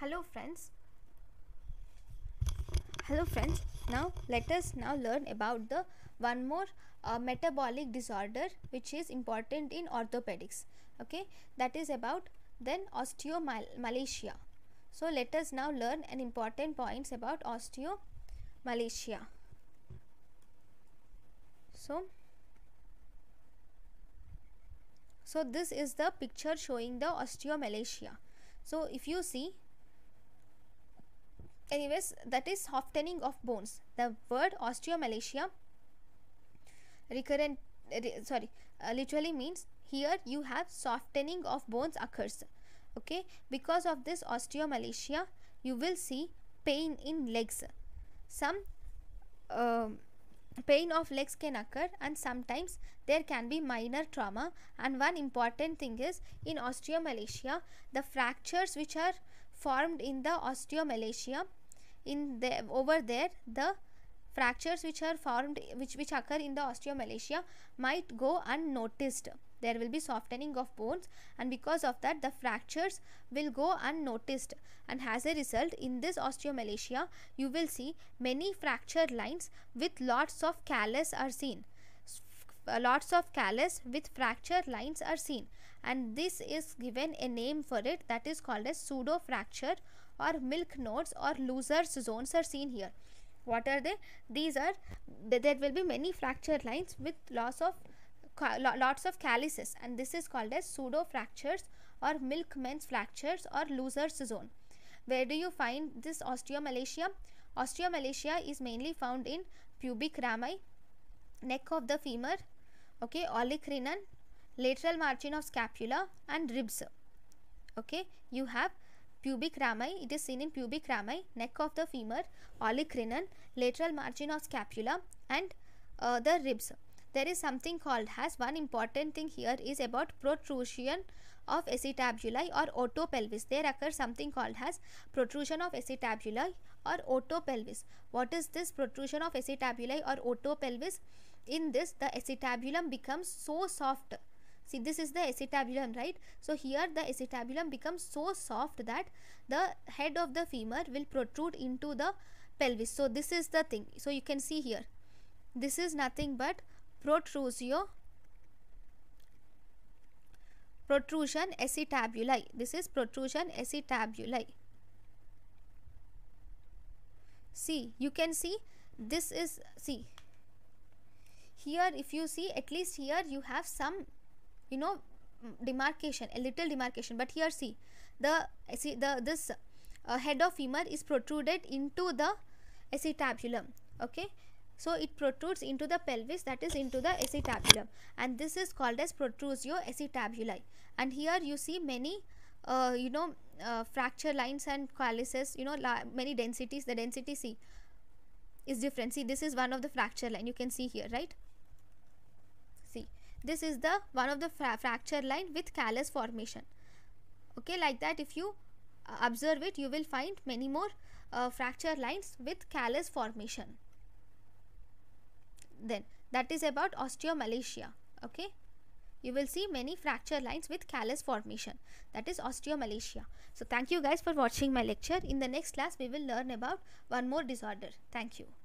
hello friends hello friends now let us now learn about the one more uh, metabolic disorder which is important in orthopedics okay that is about then osteomalacia so let us now learn an important points about osteomalacia so so this is the picture showing the osteomalacia so if you see anyways that is softening of bones the word osteomalacia recurrent sorry uh, literally means here you have softening of bones occurs okay because of this osteomalacia you will see pain in legs some um, pain of legs can occur and sometimes there can be minor trauma and one important thing is in osteomalacia the fractures which are formed in the osteomalacia in the over there the fractures which are formed which which occur in the osteomalacia might go unnoticed there will be softening of bones and because of that the fractures will go unnoticed and as a result in this osteomalacia you will see many fracture lines with lots of callus are seen uh, lots of callus with fracture lines are seen and this is given a name for it that is called as pseudo fracture or milk nodes or losers zones are seen here what are they these are there will be many fracture lines with loss of lots of calluses and this is called as pseudo fractures or milkman's fractures or losers zone where do you find this osteomalacia osteomalacia is mainly found in pubic rami neck of the femur okay olecranon lateral margin of scapula and ribs okay you have pubic rami it is seen in pubic rami neck of the femur olecranon lateral margin of scapula and uh, the ribs there is something called as one important thing here is about protrusion of acetabuli or otopelvis there occurs something called as protrusion of acetabuli or otopelvis what is this protrusion of acetabuli or otopelvis in this the acetabulum becomes so soft See, this is the acetabulum, right? So here the acetabulum becomes so soft that the head of the femur will protrude into the pelvis. So this is the thing. So you can see here. This is nothing but protrusio protrusion acetabuli. This is protrusion acetabuli. See, you can see this is, see, here if you see at least here you have some you know demarcation a little demarcation but here see the see the this uh, head of femur is protruded into the acetabulum okay so it protrudes into the pelvis that is into the acetabulum and this is called as protrusio acetabuli and here you see many uh, you know uh, fracture lines and calluses you know many densities the density see is different see this is one of the fracture line you can see here right this is the one of the fra fracture line with callus formation okay like that if you uh, observe it you will find many more uh, fracture lines with callus formation then that is about osteomalacia okay you will see many fracture lines with callus formation that is osteomalacia so thank you guys for watching my lecture in the next class we will learn about one more disorder thank you